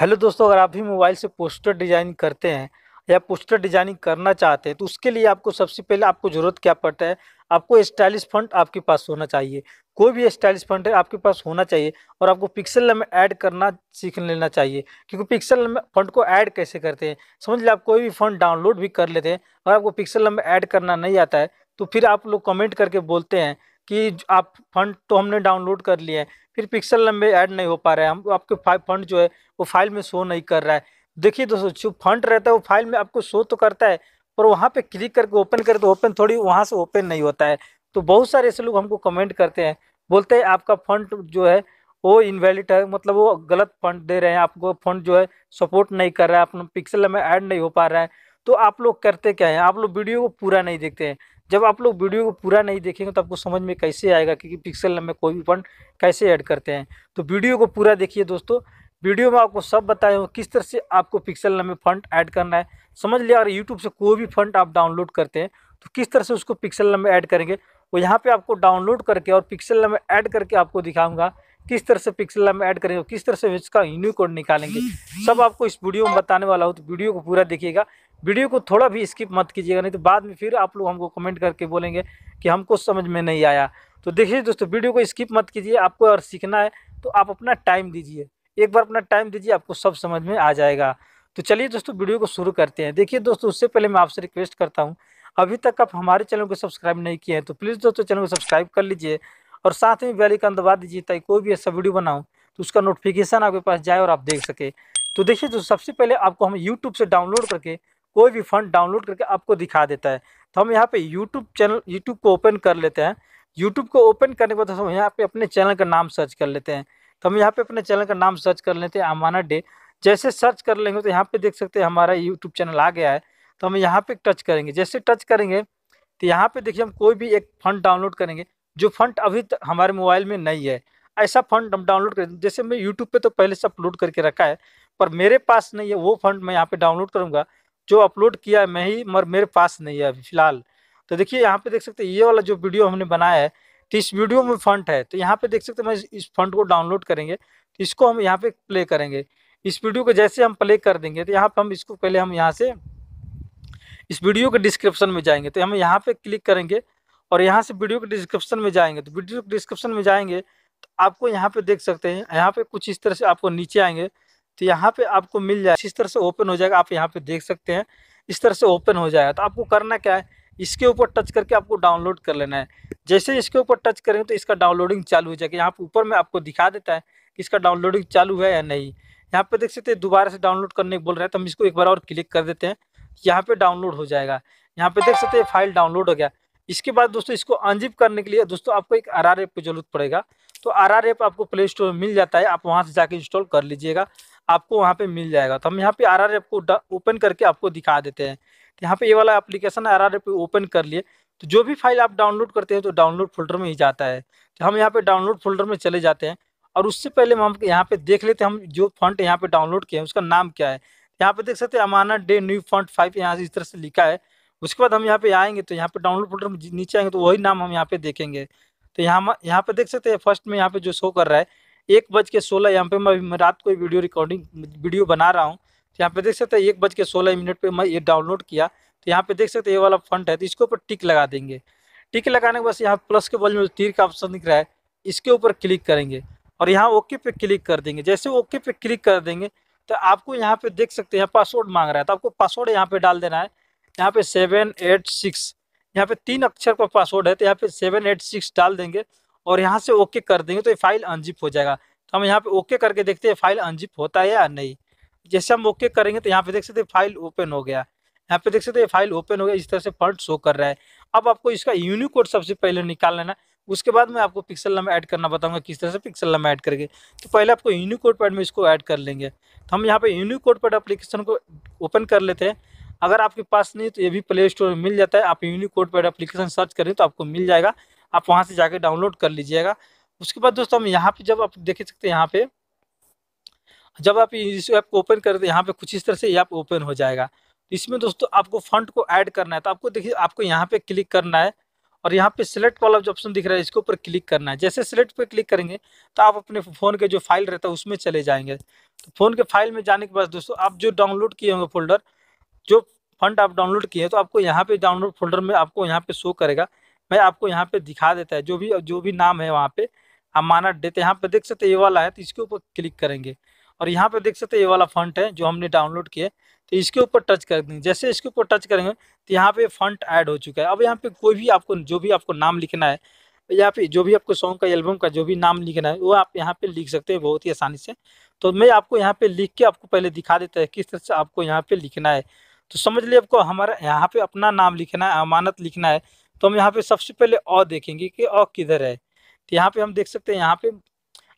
Hello दोस्तों अगर आप भी मोबाइल से पोस्टर डिज़ाइन करते हैं या पोस्टर डिजाइनिंग करना चाहते हैं तो उसके लिए आपको सबसे पहले आपको ज़रूरत क्या पड़ता है आपको स्टाइलिश फंड आपके पास होना चाहिए कोई भी स्टाइलिश फंड है आपके पास होना चाहिए और आपको पिक्सल में ऐड करना सीख लेना चाहिए क्योंकि पिक्सल में फंड को ऐड कैसे करते हैं समझ लिया आप कोई भी फंड डाउनलोड भी कर लेते हैं और आपको पिक्सल में ऐड करना नहीं आता है तो फिर आप लोग कमेंट करके बोलते हैं कि आप फंड तो हमने डाउनलोड कर लिए हैं फिर पिक्सल लंबे ऐड नहीं हो पा रहे हैं हम आपके फंड जो है वो फाइल में शो नहीं कर रहा है देखिए दोस्तों जो फंड रहता है वो फाइल में आपको शो तो करता है पर वहाँ पे क्लिक करके ओपन करें तो ओपन थोड़ी वहाँ से ओपन नहीं होता है तो बहुत सारे ऐसे लोग हमको कमेंट करते हैं बोलते हैं आपका फंड जो है वो इनवैलिड है मतलब वो गलत फंड दे रहे हैं आपको फंड जो है सपोर्ट नहीं कर रहा है अपना पिक्सल में ऐड नहीं हो पा रहा है तो आप लोग करते क्या हैं आप लोग वीडियो को पूरा नहीं देखते हैं जब आप लोग वीडियो को पूरा नहीं देखेंगे तो आपको समझ में कैसे आएगा कि पिक्सल में कोई भी फंड कैसे ऐड करते हैं तो वीडियो को पूरा देखिए दोस्तों वीडियो में आपको सब बताया हूँ किस तरह से आपको पिक्सल नंबर फंड ऐड करना है समझ लिया अगर यूट्यूब से कोई भी फंड आप डाउनलोड करते हैं तो किस तरह से उसको पिक्सल नंबर ऐड करेंगे वो यहाँ पे आपको डाउनलोड करके और पिक्सल नंबर ऐड करके आपको दिखाऊंगा किस तरह से पिक्सल में ऐड करेंगे किस तरह से इसका यूनिक कोड निकालेंगे हम्म। सब आपको इस वीडियो में बताने वाला हूँ तो वीडियो को पूरा देखिएगा वीडियो को थोड़ा भी स्किप मत कीजिएगा नहीं तो बाद में फिर आप लोग हमको कमेंट करके बोलेंगे कि हमको समझ में नहीं आया तो देखिए दोस्तों वीडियो को स्किप मत कीजिए आपको अगर सीखना है तो आप अपना टाइम दीजिए एक बार अपना टाइम दीजिए आपको सब समझ में आ जाएगा तो चलिए दोस्तों वीडियो को शुरू करते हैं देखिए दोस्तों उससे पहले मैं आपसे रिक्वेस्ट करता हूँ अभी तक आप हमारे चैनल को सब्सक्राइब नहीं किए हैं तो प्लीज़ दोस्तों चैनल को सब्सक्राइब कर लीजिए और साथ में बेलाइकन दबा दीजिए ताकि कोई भी ऐसा वीडियो बनाऊँ तो उसका नोटिफिकेशन आपके पास जाए और आप देख सके तो देखिए दोस्तों सबसे पहले आपको हम यूट्यूब से डाउनलोड करके कोई भी फंड डाउनलोड करके आपको दिखा देता है तो हम यहाँ पे यूट्यूब चैनल यूट्यूब को ओपन कर लेते हैं यूट्यूब को ओपन करने के बाद हम यहाँ पे अपने चैनल का नाम सर्च कर लेते हैं तो हम यहाँ पे अपने चैनल का नाम सर्च कर लेते हैं अमाना डे जैसे सर्च कर लेंगे तो यहाँ पे देख सकते हैं हमारा यूट्यूब चैनल आ गया है तो हम यहाँ पे टच करेंगे जैसे टच करेंगे तो यहाँ पे देखिए हम कोई भी एक फंड डाउनलोड करेंगे जो फंड अभी हमारे मोबाइल में नहीं है ऐसा फंड हम डाउनलोड करें जैसे मैं यूट्यूब पे तो पहले से अपलोड करके रखा है पर मेरे पास नहीं है वो फंड मैं यहाँ पे डाउनलोड करूँगा जो अपलोड किया है मैं ही मगर मेरे पास नहीं है अभी फिलहाल तो देखिए यहाँ पे देख सकते हैं ये वाला जो वीडियो हमने बनाया है तो इस वीडियो में फंड है तो यहाँ पे देख सकते हैं मैं इस फंड को डाउनलोड करेंगे तो इसको हम यहाँ पे प्ले करेंगे इस वीडियो को जैसे हम प्ले कर देंगे तो यहाँ पे हम इसको पहले हम यहाँ से इस वीडियो के डिस्क्रिप्शन में जाएंगे तो हम यहाँ पर क्लिक करेंगे और यहाँ से वीडियो के डिस्क्रिप्शन में जाएंगे तो वीडियो के डिस्क्रिप्शन में जाएंगे तो आपको यहाँ पर देख सकते हैं यहाँ पर कुछ इस तरह से आपको नीचे आएंगे तो यहाँ पे आपको मिल जाए इस तरह से ओपन हो जाएगा आप यहाँ पे देख सकते हैं इस तरह से ओपन हो जाएगा तो आपको करना क्या है इसके ऊपर टच करके आपको डाउनलोड कर लेना है जैसे इसके ऊपर टच करेंगे तो इसका डाउनलोडिंग चालू हो जाएगा यहाँ पर ऊपर में आपको दिखा देता है कि इसका डाउनलोडिंग चालू है या नहीं यहाँ पे देख सकते हैं दोबारा से डाउनलोड करने बोल रहे हैं तो हम इसको एक बार और क्लिक कर देते हैं यहाँ पे डाउनलोड हो जाएगा यहाँ पे देख सकते हैं फाइल डाउनलोड हो गया इसके बाद दोस्तों इसको अनजिप करने के लिए दोस्तों आपको एक आर आर एप की जरूरत पड़ेगा तो आर आर एप आपको प्ले स्टोर में मिल जाता है आप वहाँ से जाके इंस्टॉल कर लीजिएगा आपको वहाँ पे मिल जाएगा तो हम यहाँ पे आर आर एफ को ओपन करके आपको दिखा देते हैं तो यहाँ पे ये वाला application R R F open कर लिए तो जो भी फाइल आप डाउनलोड करते हैं तो डाउनलोड फोल्डर में ही जाता है तो हम यहाँ पे डाउनलोड फोल्डर में चले जाते हैं और उससे पहले हम यहाँ पे देख लेते हैं हम जो फंड यहाँ पे डाउनलोड किए हैं उसका नाम क्या है यहाँ पे देख सकते हैं अमाना डे न्यू फंड फाइव यहाँ से इस तरह से लिखा है उसके बाद हम यहाँ पे आएंगे तो यहाँ पे डाउनलोड फोल्डर में नीचे आएंगे तो वही नाम हम यहाँ पे देखेंगे तो यहाँ यहाँ पे देख सकते हैं फर्स्ट में यहाँ पे जो शो कर रहा है एक बज के सोलह यहाँ पे मैं रात को वीडियो रिकॉर्डिंग वीडियो बना रहा हूँ तो यहाँ पे देख सकते हैं एक बज के सोलह मिनट पर मैं ये डाउनलोड किया तो यहाँ पे देख सकते हैं ये वाला फंड है तो इसके ऊपर टिक लगा देंगे टिक लगाने के बस यहाँ प्लस के बल में तीर का ऑप्शन दिख रहा है इसके ऊपर क्लिक करेंगे और यहाँ ओके पे क्लिक कर देंगे जैसे ओके पे क्लिक कर देंगे तो आपको यहाँ पे देख सकते हैं पासवर्ड मांग रहा है तो आपको पासवर्ड यहाँ पे डाल देना है यहाँ पे सेवन एट सिक्स यहाँ पे तीन अक्षर का पासवर्ड है तो यहाँ पे सेवन एट सिक्स डाल देंगे और यहाँ से ओके कर देंगे तो ये फाइल अनजिप हो जाएगा तो हम यहाँ पे ओके करके देखते हैं फाइल अनजिप होता है या नहीं जैसे हम ओके करेंगे तो यहाँ पे देख सकते हैं फाइल ओपन हो गया यहाँ पे देख सकते हैं फाइल ओपन हो गया इस तरह से फंड शो कर रहा है अब आपको इसका यूनिकोड सबसे पहले निकाल लेना उसके बाद मैं आपको पिक्सल नंबर ऐड करना बताऊंगा किस तरह से पिक्सल नंबर ऐड करके तो पहले आपको यूनिकोड पैड में इसको ऐड कर लेंगे तो हम यहाँ पे यूनिकोड पैड एप्लीकेशन को ओपन कर लेते हैं अगर आपके पास नहीं तो ये भी प्ले स्टोर में मिल जाता है आप यूनिकोड पैड एप्लीकेशन सर्च करें तो आपको मिल जाएगा आप वहाँ से जाके डाउनलोड कर लीजिएगा उसके बाद दोस्तों हम यहाँ पे जब आप देख सकते हैं यहाँ पे जब आप इस ऐप को ओपन करते हैं यहाँ पे कुछ इस तरह से ऐप ओपन हो जाएगा तो इसमें दोस्तों आपको फंड को ऐड करना है तो आपको देखिए आपको यहाँ पे क्लिक करना है और यहाँ पे सिलेक्ट वाला जो ऑप्शन दिख रहा है इसके ऊपर क्लिक करना है जैसे सिलेक्ट पर क्लिक करेंगे तो आप अपने फ़ोन के जो फाइल रहता है उसमें चले जाएंगे तो फ़ोन के फाइल में जाने के बाद दोस्तों आप जो डाउनलोड किए होंगे फोल्डर जो फंड आप डाउनलोड किए हैं तो आपको यहाँ पे डाउनलोड फोल्डर में आपको यहाँ पे शो करेगा मैं आपको यहाँ पे दिखा देता है जो भी जो भी नाम है वहाँ पे आप माना डेट यहाँ पे देख सकते ये वाला है तो इसके ऊपर क्लिक करेंगे और यहाँ पे देख सकते ये वाला फंट है जो हमने डाउनलोड किया तो इसके ऊपर टच कर देंगे जैसे इसके ऊपर टच करेंगे तो यहाँ पे फंट ऐड हो चुका है अब यहाँ पे कोई भी आपको जो भी आपको नाम लिखना है यहाँ पे जो भी आपको सॉन्ग का एल्बम का जो भी नाम लिखना है वो आप यहाँ पे लिख सकते हैं बहुत ही आसानी से तो मैं आपको यहाँ पे लिख के आपको पहले दिखा देता है किस तरह से आपको यहाँ पे लिखना है तो समझ लिए आपको हमारा यहाँ पे अपना नाम लिखना है अमानत लिखना है तो हम यहाँ पे सबसे पहले अ देखेंगे कि अ किधर है तो यहाँ पे हम देख सकते हैं यहाँ पे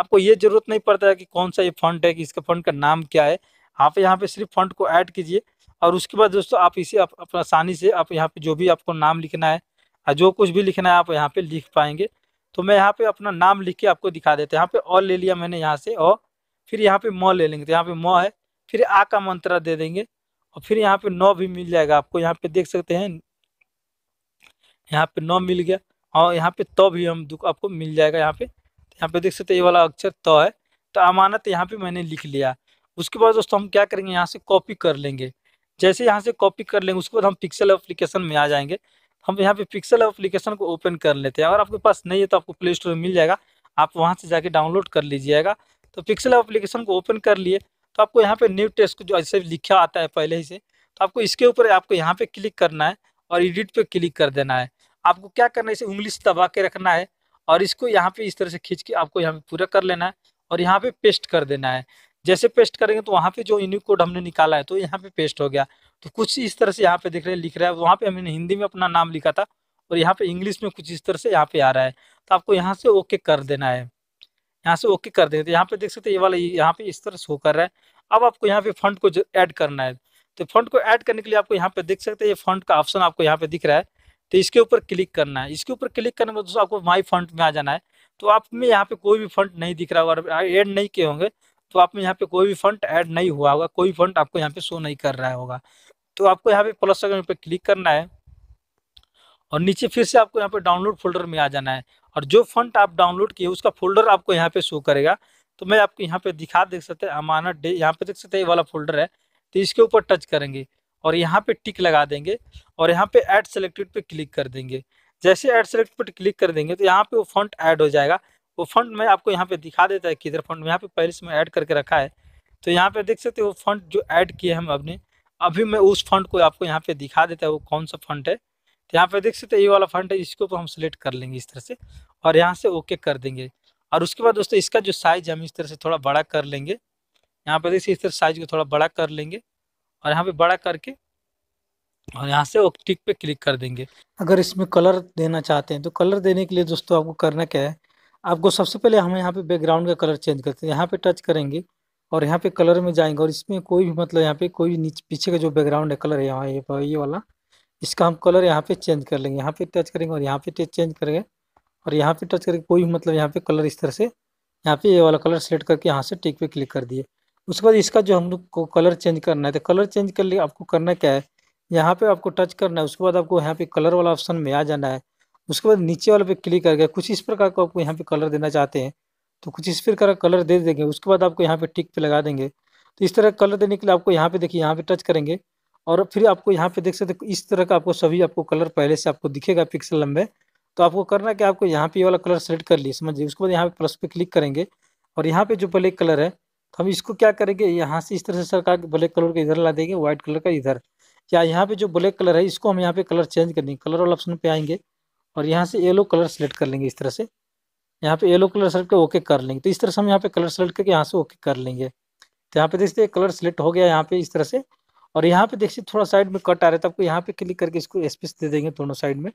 आपको ये जरूरत नहीं पड़ता है कि कौन सा ये फंड है कि इसका फंड का नाम क्या है आप यहाँ पे सिर्फ फंड को ऐड कीजिए और उसके बाद दोस्तों आप इसे आप, आसानी से आप यहाँ पे जो भी आपको नाम लिखना है और जो कुछ भी लिखना है आप यहाँ पे लिख पाएंगे तो मैं यहाँ पे अपना नाम लिख के आपको दिखा देते हैं यहाँ पे अ ले लिया मैंने यहाँ से अ फिर यहाँ पे म ले लेंगे तो यहाँ पे म है फिर आ का मंत्रा दे देंगे और फिर यहाँ पे नौ भी मिल जाएगा आपको यहाँ पे देख सकते हैं यहाँ पे न मिल गया और यहाँ पे तो भी हम आपको मिल जाएगा यहाँ पे यहाँ पे देख सकते ये वाला अक्षर तो है तो अमानत यहाँ पे मैंने लिख लिया उसके बाद दोस्तों हम क्या करेंगे यहाँ से कॉपी कर लेंगे जैसे यहाँ से कॉपी कर लेंगे उसके बाद हम पिक्सल एप्लीकेशन में आ जाएंगे हम यहाँ पे पिक्सल एप्लीकेशन को ओपन कर लेते हैं अगर आपके पास नहीं है तो आपको प्ले स्टोर में मिल जाएगा आप वहाँ से जाके डाउनलोड कर लीजिएगा तो पिक्सल एप्लीकेशन को ओपन कर लिए तो आपको यहाँ पे न्यू टेस्ट जो ऐसे लिखा आता है पहले ही से तो आपको इसके ऊपर आपको यहाँ पे क्लिक करना है और एडिट पे क्लिक कर देना है आपको क्या करना है इसे उंगली से दबा के रखना है और इसको यहाँ पे इस तरह से खींच के आपको यहाँ पे पूरा कर लेना है और यहाँ पे पेस्ट कर देना है जैसे पेस्ट करेंगे तो वहाँ पे जो यूनिक कोड हमने निकाला है तो यहाँ पे पेस्ट हो गया तो कुछ इस तरह से यहाँ पे देख रहे हैं लिख रहा है वहाँ पे हमने हिंदी में अपना नाम लिखा था और यहाँ पे इंग्लिश में कुछ इस तरह से यहाँ पे आ रहा है तो आपको यहाँ से ओके कर देना है यहाँ से ओके कर देंगे तो यहाँ पे देख सकते ये वाला यहाँ पे इस तरह से होकर कर रहा है अब आपको यहाँ पे फंड को ऐड करना है तो फंड को ऐड करने के लिए आपको यहाँ पे देख सकते हैं ये फंड का ऑप्शन आपको यहाँ पे दिख रहा है तो इसके ऊपर क्लिक करना है इसके ऊपर क्लिक करने में दोस्तों आपको माई फंड में आ जाना है तो आप में यहाँ पे कोई भी फंड नहीं दिख रहा होगा ऐड नहीं किए होंगे तो आप में यहाँ पे कोई भी फंड ऐड नहीं हुआ होगा कोई फंड आपको यहाँ पे शो नहीं कर रहा होगा तो आपको यहाँ पे प्लस अगर पे क्लिक करना है और नीचे फिर से आपको यहाँ पे डाउनलोड फोल्डर में आ जाना है और जो फंड आप डाउनलोड किए उसका फोल्डर आपको यहाँ पे शो करेगा तो मैं आपको यहाँ पे दिखा देख सकते हैं अमानत डे यहाँ पे देख सकते हैं ये वाला फोल्डर है तो इसके ऊपर टच करेंगे और यहाँ पे टिक लगा देंगे और यहाँ पे ऐड सेलेक्टेड पे क्लिक कर देंगे जैसे ऐड सेलेक्ट पर क्लिक कर देंगे तो यहाँ पे वो फंड ऐड हो जाएगा वो फंड मैं आपको यहाँ पे दिखा देता है किधर फंड यहाँ पे पहले से मैं ऐड करके रखा है तो यहाँ पे देख सकते हो वो फंड जो ऐड किए हम अपने अभी मैं उस फंड को आपको यहाँ पे दिखा देता है वो कौन सा फंड है तो यहाँ पे देख सकते ये वाला फंड है इसको तो हम सिलेक्ट कर लेंगे इस तरह से और यहाँ से ओके कर देंगे और उसके बाद दोस्तों इसका जो साइज हम इस तरह से थोड़ा बड़ा कर लेंगे यहाँ पे देखिए इस तरह साइज को थोड़ा बड़ा कर लेंगे और यहाँ पे बड़ा करके और यहाँ से टिक पे क्लिक कर देंगे अगर इसमें कलर देना चाहते हैं तो कलर देने के लिए दोस्तों आपको करना क्या है आपको सबसे पहले हम यहाँ पे बैकग्राउंड का कलर चेंज करते हैं यहाँ पे टच करेंगे और यहाँ पे कलर में जाएंगे और इसमें कोई भी मतलब यहाँ पे कोई भी पीछे का जो बैकग्राउंड है कलर है यहाँ ये ये वाला इसका हम कलर यहाँ पे चेंज कर लेंगे यहाँ पे टच करेंगे और यहाँ पे चेंज करेंगे और यहाँ पे टच करके कोई भी मतलब यहाँ पे कलर इस तरह से यहाँ पे ये वाला कलर सेलेक्ट करके यहाँ से टिक पे क्लिक कर दिए उसके बाद इसका जो हम लोग को कलर चेंज करना है तो कलर चेंज कर लिए आपको करना क्या है यहाँ पे आपको टच करना है उसके बाद आपको यहाँ पे कलर वाला ऑप्शन में आ जाना है उसके बाद नीचे वाले पे क्लिक करके कुछ इस प्रकार का आपको यहाँ पे कलर देना चाहते हैं तो कुछ इस प्रकार का कलर दे देंगे उसके बाद आपको यहाँ पे टिक पे लगा देंगे तो इस तरह कलर देने के लिए आपको यहाँ पे देखिए यहाँ पे टच करेंगे और फिर आपको यहाँ पे देख सकते इस तरह का आपको सभी आपको कलर पहले से आपको दिखेगा पिक्सल लंबे तो आपको करना क्या आपको यहाँ पे वाला कलर सेलेक्ट कर लिए समझिए उसके बाद यहाँ पे प्लस पे क्लिक करेंगे और यहाँ पे जो ब्लैक कलर है हम इसको क्या करेंगे यहाँ से इस तरह से सरकार ब्लैक कलर का इधर ला देंगे व्हाइट कलर का इधर या यहाँ पे जो ब्लैक कलर है इसको हम यहाँ पे कलर चेंज कर देंगे कलर वाला ऑप्शन पे आएंगे और यहाँ से येलो कलर सेलेक्ट कर लेंगे इस तरह से यहाँ पे येलो कलर सेलेक्ट कर ओके कर लेंगे तो इस तरह से हम यहाँ पे कलर सेलेक्ट करके यहाँ से ओके कर लेंगे तो यहाँ पे देखते कलर सेलेक्ट हो गया यहाँ पे इस तरह से और यहाँ पे देखिए थोड़ा साइड में कट आ रहा है तो आपको यहाँ पे क्लिक करके इसको स्पेस दे देंगे दोनों साइड में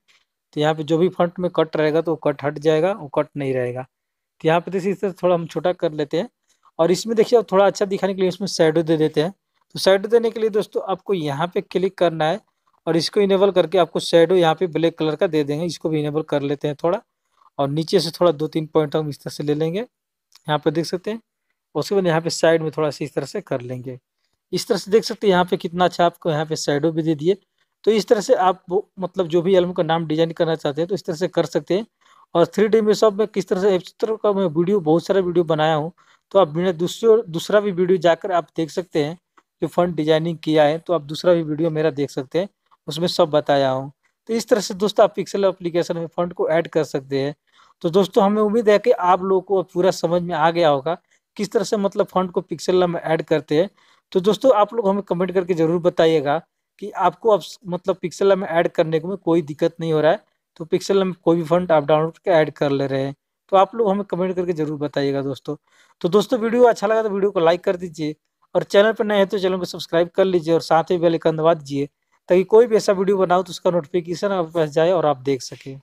तो यहाँ पे जो भी फ्रंट में कट रहेगा तो वो कट हट जाएगा वो कट नहीं रहेगा तो यहाँ पे देखिए इस तरह थोड़ा हम छोटा कर लेते हैं और इसमें देखिए आप थोड़ा अच्छा दिखाने के लिए इसमें शेडो दे देते हैं तो शेडो देने के लिए दोस्तों आपको यहाँ पे क्लिक करना है और इसको इनेबल करके आपको शेडो यहाँ पे ब्लैक कलर का दे देंगे इसको भी इनेबल कर लेते हैं थोड़ा और नीचे से थोड़ा दो तीन पॉइंट हम इस तरह से ले लेंगे यहाँ पे देख सकते हैं उसके बाद यहाँ पे साइड में थोड़ा सा इस तरह से कर लेंगे इस तरह से देख सकते हैं यहाँ पे कितना अच्छा आपको यहाँ पे साइडो भी दे दिए तो इस तरह से आप वो मतलब जो भी एल्बम का नाम डिजाइन करना चाहते हैं तो इस तरह से कर सकते हैं और थ्री डी में सब मैं किस तरह से चित्र का मैं वीडियो बहुत सारा वीडियो बनाया हूँ तो आप मैंने दूसरे दूसरा भी वीडियो जाकर आप देख सकते हैं कि फंड डिजाइनिंग किया है तो आप दूसरा भी वीडियो मेरा देख सकते हैं उसमें सब बताया हूँ तो इस तरह से दोस्तों आप पिक्सल एप्लीकेशन में फंड को ऐड कर सकते हैं तो दोस्तों हमें उम्मीद है कि आप लोगों को पूरा समझ में आ गया होगा किस तरह से मतलब फंड को पिक्सल में ऐड करते हैं तो दोस्तों आप लोग हमें कमेंट करके ज़रूर बताइएगा कि आपको अब मतलब पिक्सल में ऐड करने में कोई दिक्कत नहीं हो रहा है तो पिक्सल में कोई भी फंड आप डाउनलोड करके ऐड कर ले रहे हैं तो आप लोग हमें कमेंट करके जरूर बताइएगा दोस्तों तो दोस्तों वीडियो अच्छा लगा तो वीडियो को लाइक कर दीजिए और चैनल पर नए हैं तो चैनल को सब्सक्राइब कर लीजिए और साथ ही बेल आइकन दबा दीजिए ताकि कोई भी ऐसा वीडियो बनाओ तो उसका नोटिफिकेशन आपके पास जाए और आप देख सकें